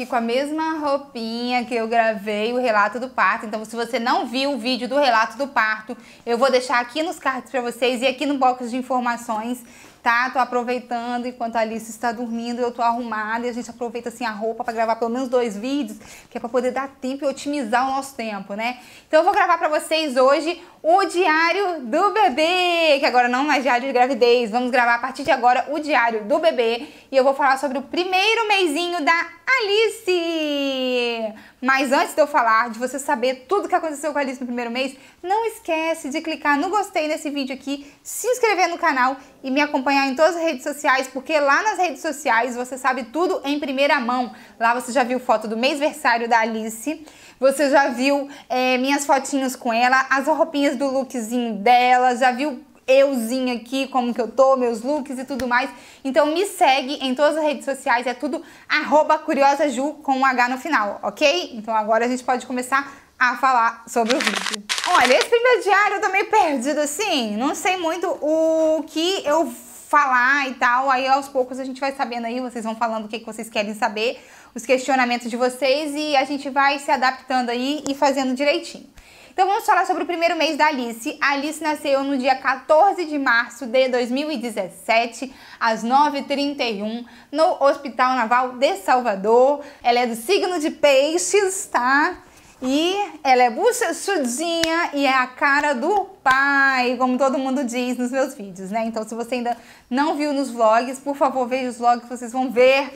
aqui com a mesma roupinha que eu gravei o relato do parto. Então, se você não viu o vídeo do relato do parto, eu vou deixar aqui nos cards para vocês e aqui no box de informações tá? Tô aproveitando enquanto a Alice está dormindo, eu tô arrumada e a gente aproveita assim a roupa para gravar pelo menos dois vídeos, que é para poder dar tempo e otimizar o nosso tempo, né? Então eu vou gravar para vocês hoje o diário do bebê, que agora não mais é diário de gravidez, vamos gravar a partir de agora o diário do bebê e eu vou falar sobre o primeiro mêsinho da Alice. Mas antes de eu falar, de você saber tudo o que aconteceu com a Alice no primeiro mês, não esquece de clicar no gostei nesse vídeo aqui, se inscrever no canal e me acompanhar em todas as redes sociais, porque lá nas redes sociais você sabe tudo em primeira mão. Lá você já viu foto do mêsversário da Alice, você já viu é, minhas fotinhas com ela, as roupinhas do lookzinho dela, já viu euzinha aqui, como que eu tô, meus looks e tudo mais. Então me segue em todas as redes sociais, é tudo arroba curiosaju com um H no final, ok? Então agora a gente pode começar a falar sobre o vídeo. Olha, esse primeiro diário eu tô meio perdido assim, não sei muito o que eu falar e tal. Aí aos poucos a gente vai sabendo aí, vocês vão falando o que, que vocês querem saber, os questionamentos de vocês e a gente vai se adaptando aí e fazendo direitinho. Então vamos falar sobre o primeiro mês da Alice. A Alice nasceu no dia 14 de março de 2017, às 9h31, no Hospital Naval de Salvador. Ela é do signo de peixes, tá? E ela é buchachudinha e é a cara do pai, como todo mundo diz nos meus vídeos, né? Então se você ainda não viu nos vlogs, por favor, veja os vlogs, vocês vão ver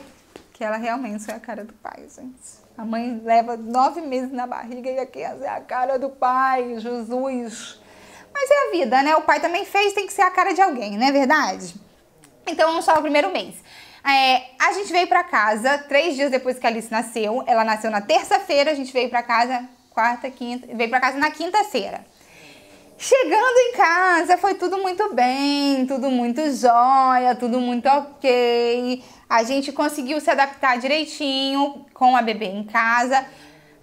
que ela realmente é a cara do pai, gente. A mãe leva nove meses na barriga e a criança assim, é a cara do pai, Jesus. Mas é a vida, né? O pai também fez, tem que ser a cara de alguém, não é verdade? Então, vamos falar o primeiro mês. É, a gente veio para casa três dias depois que a Alice nasceu. Ela nasceu na terça-feira, a gente veio para casa quarta, quinta, veio para casa na quinta-feira. Chegando em casa, foi tudo muito bem, tudo muito jóia, tudo muito ok. A gente conseguiu se adaptar direitinho com a bebê em casa.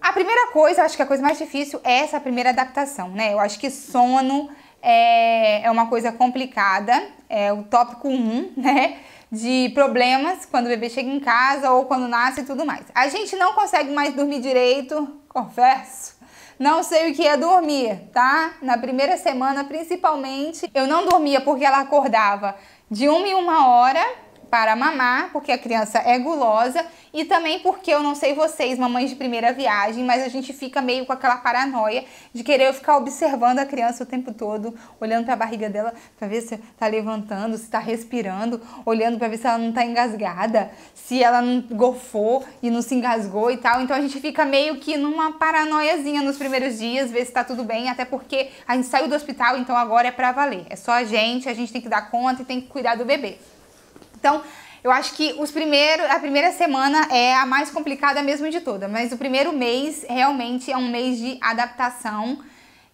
A primeira coisa, acho que a coisa mais difícil é essa primeira adaptação, né? Eu acho que sono é, é uma coisa complicada, é o tópico 1, um, né? De problemas quando o bebê chega em casa ou quando nasce e tudo mais. A gente não consegue mais dormir direito, confesso. Não sei o que é dormir, tá? Na primeira semana, principalmente, eu não dormia porque ela acordava de uma em uma hora para mamar, porque a criança é gulosa, e também porque eu não sei vocês, mamães de primeira viagem, mas a gente fica meio com aquela paranoia de querer ficar observando a criança o tempo todo, olhando para a barriga dela para ver se está levantando, se está respirando, olhando para ver se ela não está engasgada, se ela não gofou e não se engasgou e tal. Então a gente fica meio que numa paranoiazinha nos primeiros dias, ver se está tudo bem, até porque a gente saiu do hospital, então agora é para valer. É só a gente, a gente tem que dar conta e tem que cuidar do bebê. Então, eu acho que os primeiros, a primeira semana é a mais complicada mesmo de toda, mas o primeiro mês realmente é um mês de adaptação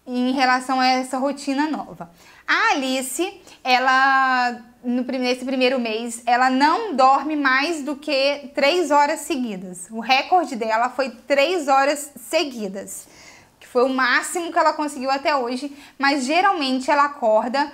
em relação a essa rotina nova. A Alice, ela no, nesse primeiro mês, ela não dorme mais do que três horas seguidas. O recorde dela foi três horas seguidas, que foi o máximo que ela conseguiu até hoje, mas geralmente ela acorda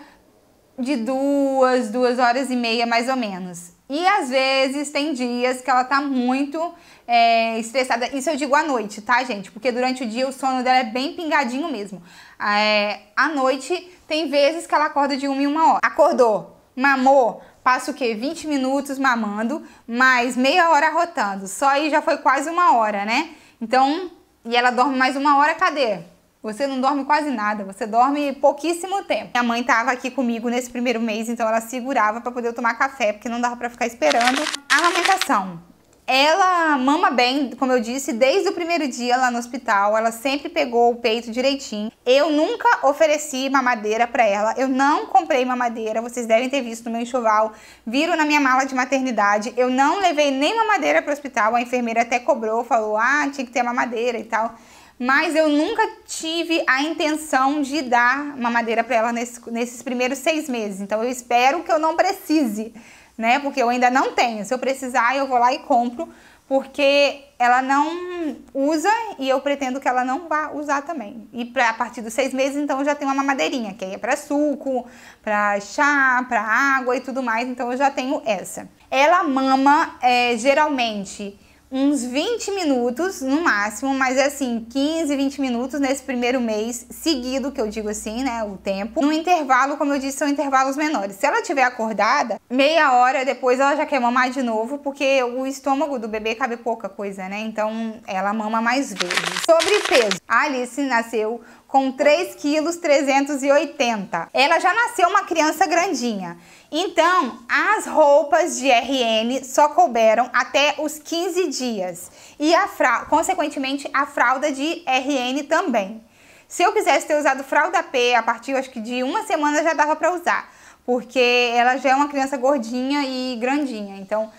de duas, duas horas e meia mais ou menos. E às vezes tem dias que ela tá muito é, estressada. Isso eu digo à noite, tá, gente? Porque durante o dia o sono dela é bem pingadinho mesmo. É, à noite tem vezes que ela acorda de uma em uma hora. Acordou, mamou, passa o quê? 20 minutos mamando, mais meia hora rotando. Só aí já foi quase uma hora, né? Então, e ela dorme mais uma hora, cadê? Você não dorme quase nada, você dorme pouquíssimo tempo. Minha mãe estava aqui comigo nesse primeiro mês, então ela segurava para poder tomar café, porque não dava para ficar esperando. A amamentação. Ela mama bem, como eu disse, desde o primeiro dia lá no hospital. Ela sempre pegou o peito direitinho. Eu nunca ofereci mamadeira para ela. Eu não comprei mamadeira. Vocês devem ter visto no meu enxoval. Viram na minha mala de maternidade. Eu não levei nem mamadeira para o hospital. A enfermeira até cobrou, falou: ah, tinha que ter mamadeira e tal mas eu nunca tive a intenção de dar mamadeira para ela nesse, nesses primeiros seis meses. Então eu espero que eu não precise, né? Porque eu ainda não tenho. Se eu precisar, eu vou lá e compro, porque ela não usa e eu pretendo que ela não vá usar também. E pra, a partir dos seis meses, então eu já tenho uma mamadeirinha, que aí é para suco, para chá, para água e tudo mais. Então eu já tenho essa. Ela mama é, geralmente uns 20 minutos no máximo, mas é assim, 15, 20 minutos nesse primeiro mês seguido, que eu digo assim, né, o tempo. No intervalo, como eu disse, são intervalos menores. Se ela tiver acordada, meia hora depois ela já quer mamar de novo, porque o estômago do bebê cabe pouca coisa, né? Então ela mama mais vezes. Sobre peso. A Alice nasceu com 3,380 kg. Ela já nasceu uma criança grandinha. Então, as roupas de RN só couberam até os 15 dias e a consequentemente a fralda de RN também. Se eu quisesse ter usado fralda P a partir acho que de uma semana já dava para usar, porque ela já é uma criança gordinha e grandinha. Então,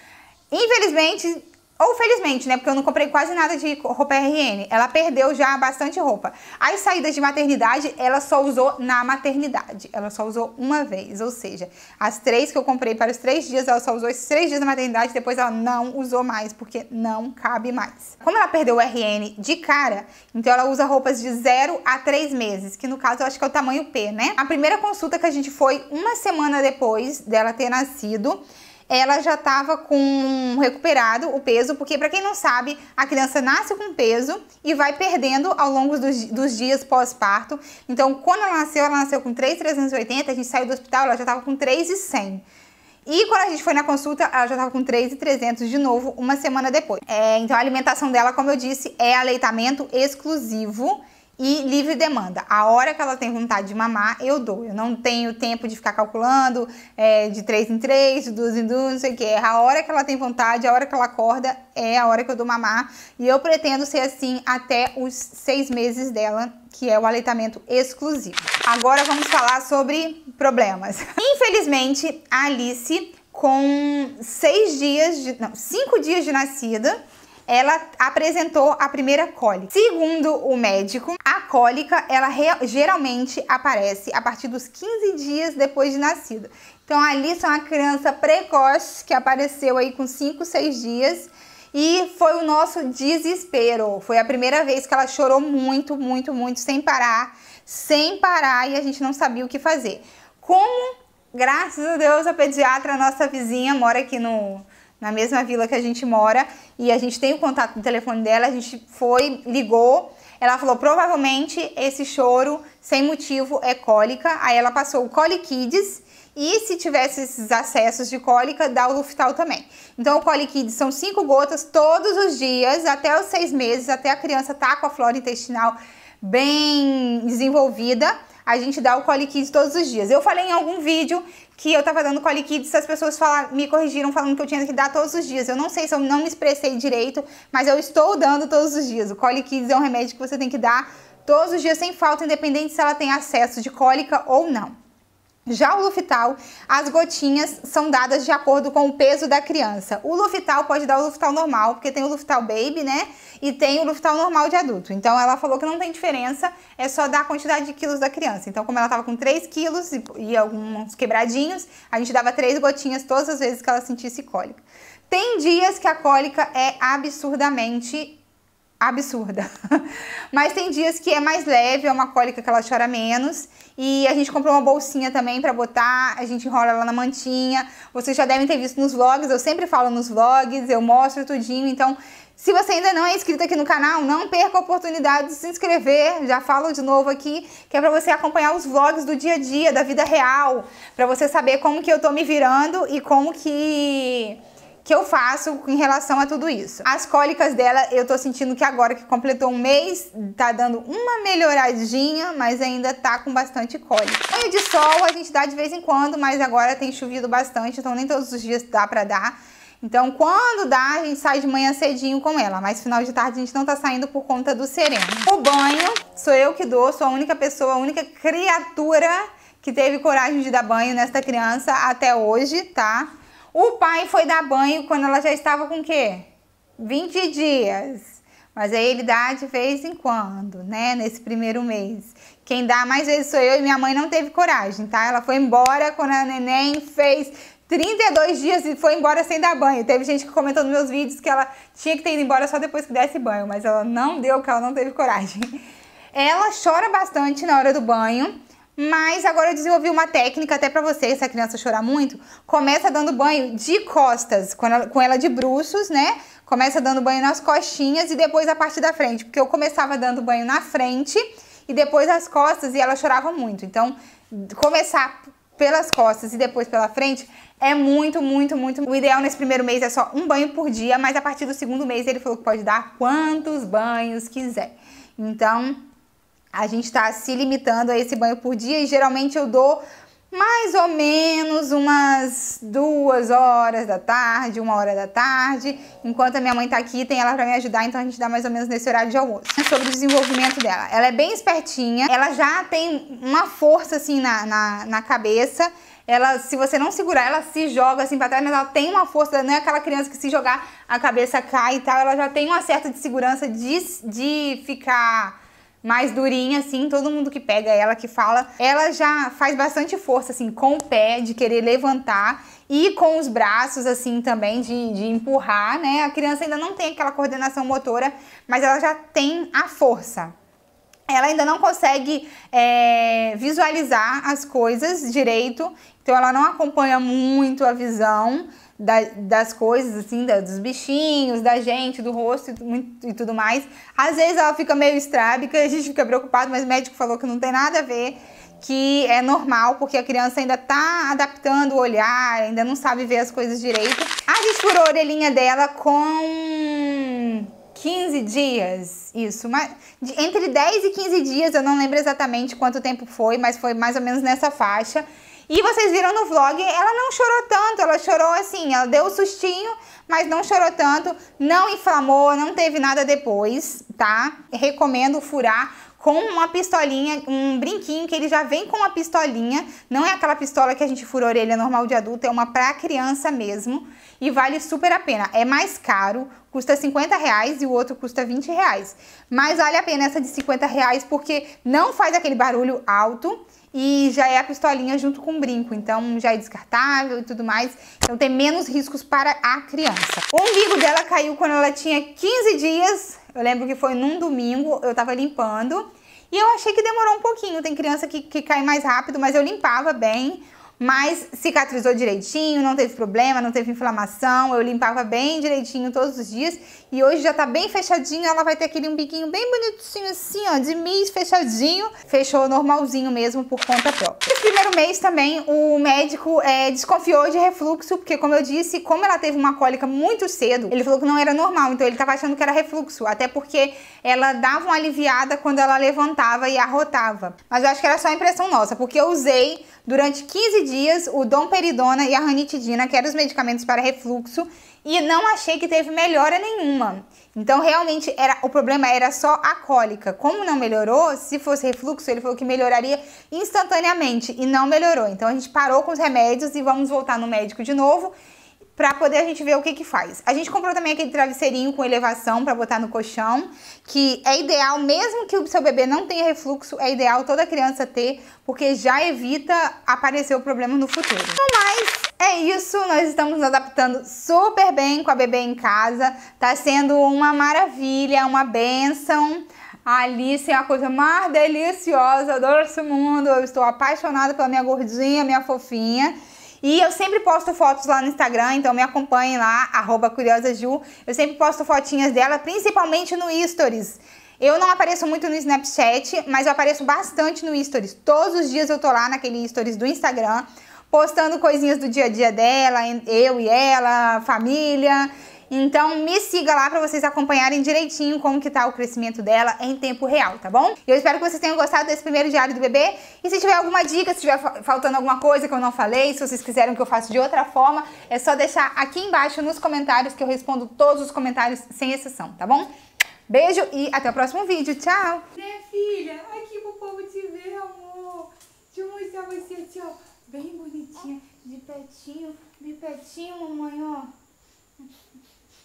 infelizmente, ou felizmente, né? Porque eu não comprei quase nada de roupa RN. Ela perdeu já bastante roupa. As saídas de maternidade, ela só usou na maternidade. Ela só usou uma vez. Ou seja, as três que eu comprei para os três dias, ela só usou esses três dias na maternidade. Depois ela não usou mais, porque não cabe mais. Como ela perdeu o RN de cara, então ela usa roupas de 0 a 3 meses. Que no caso eu acho que é o tamanho P, né? A primeira consulta que a gente foi uma semana depois dela ter nascido ela já estava com recuperado o peso, porque para quem não sabe, a criança nasce com peso e vai perdendo ao longo dos, dos dias pós-parto. Então, quando ela nasceu, ela nasceu com 3,380, a gente saiu do hospital, ela já estava com 3,100. E quando a gente foi na consulta, ela já estava com 3,300 de novo, uma semana depois. É, então, a alimentação dela, como eu disse, é aleitamento exclusivo e livre demanda. A hora que ela tem vontade de mamar, eu dou. Eu não tenho tempo de ficar calculando é, de 3 em 3, de 2 em 2, não sei o que. A hora que ela tem vontade, a hora que ela acorda, é a hora que eu dou mamar. E eu pretendo ser assim até os seis meses dela, que é o aleitamento exclusivo. Agora vamos falar sobre problemas. Infelizmente, a Alice, com seis dias de. Não, cinco dias de nascida ela apresentou a primeira cólica. Segundo o médico, a cólica ela geralmente aparece a partir dos 15 dias depois de nascida. Então ali são a criança precoce que apareceu aí com 5, 6 dias e foi o nosso desespero. Foi a primeira vez que ela chorou muito, muito, muito sem parar, sem parar e a gente não sabia o que fazer. Como graças a Deus a pediatra, a nossa vizinha mora aqui no na mesma vila que a gente mora, e a gente tem o contato do telefone dela, a gente foi, ligou, ela falou, provavelmente esse choro sem motivo é cólica, aí ela passou o Colikids, e se tivesse esses acessos de cólica, dá o Luftal também. Então, o Colikids são cinco gotas todos os dias, até os seis meses, até a criança tá com a flora intestinal bem desenvolvida, a gente dá o Coli Kids todos os dias. Eu falei em algum vídeo que eu tava dando Coli Kids, as pessoas me corrigiram falando que eu tinha que dar todos os dias. Eu não sei se eu não me expressei direito, mas eu estou dando todos os dias. O Coli Kids é um remédio que você tem que dar todos os dias sem falta, independente se ela tem acesso de cólica ou não. Já o Luftal, as gotinhas são dadas de acordo com o peso da criança. O Luftal pode dar o Luftal normal, porque tem o Luftal Baby, né? E tem o Luftal normal de adulto. Então ela falou que não tem diferença, é só dar a quantidade de quilos da criança. Então, como ela estava com 3 quilos e, e alguns quebradinhos, a gente dava três gotinhas todas as vezes que ela sentisse cólica. Tem dias que a cólica é absurdamente absurda. Mas tem dias que é mais leve, é uma cólica que ela chora menos. E a gente comprou uma bolsinha também para botar, a gente enrola ela na mantinha. Vocês já devem ter visto nos vlogs, eu sempre falo nos vlogs, eu mostro tudinho, então se você ainda não é inscrito aqui no canal, não perca a oportunidade de se inscrever. Já falo de novo aqui, que é para você acompanhar os vlogs do dia a dia, da vida real, para você saber como que eu tô me virando e como que que eu faço em relação a tudo isso. As cólicas dela, eu tô sentindo que agora que completou um mês, tá dando uma melhoradinha, mas ainda tá com bastante cólica. Banho de sol a gente dá de vez em quando, mas agora tem chovido bastante, então nem todos os dias dá pra dar. Então, quando dá, a gente sai de manhã cedinho com ela, mas final de tarde a gente não tá saindo por conta do sereno. O banho, sou eu que dou, sou a única pessoa, a única criatura que teve coragem de dar banho nesta criança até hoje, tá? O pai foi dar banho quando ela já estava com o quê? 20 dias. Mas aí ele dá de vez em quando, né? Nesse primeiro mês. Quem dá mais vezes sou eu e minha mãe não teve coragem, tá? Ela foi embora quando a neném fez 32 dias e foi embora sem dar banho. Teve gente que comentou nos meus vídeos que ela tinha que ter ido embora só depois que desse banho, mas ela não deu, porque ela não teve coragem. Ela chora bastante na hora do banho mas agora eu desenvolvi uma técnica até para você, se a criança chorar muito, começa dando banho de costas, com ela, com ela de bruços, né? Começa dando banho nas costinhas e depois a parte da frente, porque eu começava dando banho na frente e depois as costas e ela chorava muito. Então, começar pelas costas e depois pela frente é muito, muito, muito. O ideal nesse primeiro mês é só um banho por dia, mas a partir do segundo mês ele falou que pode dar quantos banhos quiser. Então, a gente está se limitando a esse banho por dia e geralmente eu dou mais ou menos umas duas horas da tarde, uma hora da tarde. Enquanto a minha mãe tá aqui, tem ela para me ajudar, então a gente dá mais ou menos nesse horário de almoço. É sobre o desenvolvimento dela. Ela é bem espertinha, ela já tem uma força assim na, na, na cabeça. Ela, se você não segurar, ela se joga assim pra trás, mas ela tem uma força, não é aquela criança que se jogar a cabeça cai e tal, ela já tem uma certa de segurança de, de ficar mais durinha, assim, todo mundo que pega ela, que fala, ela já faz bastante força, assim, com o pé, de querer levantar e com os braços, assim, também, de, de empurrar, né? A criança ainda não tem aquela coordenação motora, mas ela já tem a força. Ela ainda não consegue é, visualizar as coisas direito, então ela não acompanha muito a visão da, das coisas, assim, da, dos bichinhos, da gente, do rosto e, e, tudo mais. Às vezes ela fica meio estrábica, a gente fica preocupado, mas o médico falou que não tem nada a ver, que é normal, porque a criança ainda tá adaptando o olhar, ainda não sabe ver as coisas direito. A gente furou a orelhinha dela com 15 dias, isso. Mas, entre 10 e 15 dias, eu não lembro exatamente quanto tempo foi, mas foi mais ou menos nessa faixa. E vocês viram no vlog, ela não chorou tanto, ela chorou assim, ela deu um sustinho, mas não chorou tanto, não inflamou, não teve nada depois, tá? Recomendo furar com uma pistolinha, um brinquinho que ele já vem com uma pistolinha, não é aquela pistola que a gente fura a orelha normal de adulto, é uma pra criança mesmo e vale super a pena. É mais caro, custa 50 reais e o outro custa 20 reais, mas vale a pena essa de 50 reais porque não faz aquele barulho alto e já é a pistolinha junto com o brinco, então já é descartável e tudo mais, então tem menos riscos para a criança. O umbigo dela caiu quando ela tinha 15 dias, eu lembro que foi num domingo, eu tava limpando, e eu achei que demorou um pouquinho, tem criança que, que cai mais rápido, mas eu limpava bem, mas cicatrizou direitinho, não teve problema, não teve inflamação, eu limpava bem direitinho todos os dias e hoje já tá bem fechadinho, ela vai ter aquele umbiquinho bem bonitinho assim, ó, de mês fechadinho, fechou normalzinho mesmo por conta própria. No primeiro mês também o médico é, desconfiou de refluxo, porque como eu disse, como ela teve uma cólica muito cedo, ele falou que não era normal, então ele tava achando que era refluxo, até porque ela dava uma aliviada quando ela levantava e arrotava. Mas eu acho que era só impressão nossa, porque eu usei durante 15 dias o Domperidona e a ranitidina, que eram os medicamentos para refluxo, e não achei que teve melhora nenhuma. Então, realmente, era, o problema era só a cólica. Como não melhorou, se fosse refluxo, ele falou que melhoraria instantaneamente e não melhorou. Então, a gente parou com os remédios e vamos voltar no médico de novo para poder a gente ver o que que faz. A gente comprou também aquele travesseirinho com elevação para botar no colchão, que é ideal, mesmo que o seu bebê não tenha refluxo, é ideal toda criança ter, porque já evita aparecer o problema no futuro. Então, mas mais é isso, nós estamos nos adaptando super bem com a bebê em casa. Tá sendo uma maravilha, uma benção. A Alice é a coisa mais deliciosa, adoro esse mundo. Eu estou apaixonada pela minha gordinha, minha fofinha. E eu sempre posto fotos lá no Instagram, então me acompanhem lá, arroba CuriosaJu. Eu sempre posto fotinhas dela, principalmente no Stories. Eu não apareço muito no Snapchat, mas eu apareço bastante no Stories. Todos os dias eu tô lá naquele Stories do Instagram, postando coisinhas do dia a dia dela, eu e ela, família. Então me siga lá para vocês acompanharem direitinho como que tá o crescimento dela em tempo real, tá bom? Eu espero que vocês tenham gostado desse primeiro diário do bebê. E se tiver alguma dica, se tiver faltando alguma coisa que eu não falei, se vocês quiserem que eu faça de outra forma, é só deixar aqui embaixo nos comentários que eu respondo todos os comentários sem exceção, tá bom? Beijo e até o próximo vídeo. Tchau! Né, filha? Aqui pro povo te ver, amor. Deixa eu mostrar você aqui, ó. Bem bonitinha, de petinho, de petinho, mamãe, ó.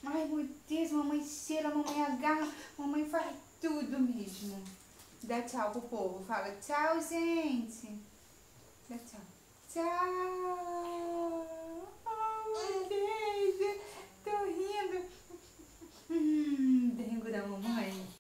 Ai, meu Deus, mamãe cheira, mamãe agarra, mamãe faz tudo mesmo. Dá tchau pro povo. Fala tchau, gente. Dá tchau. Tchau. Oh, beijo. Tô rindo. Hum, da mamãe.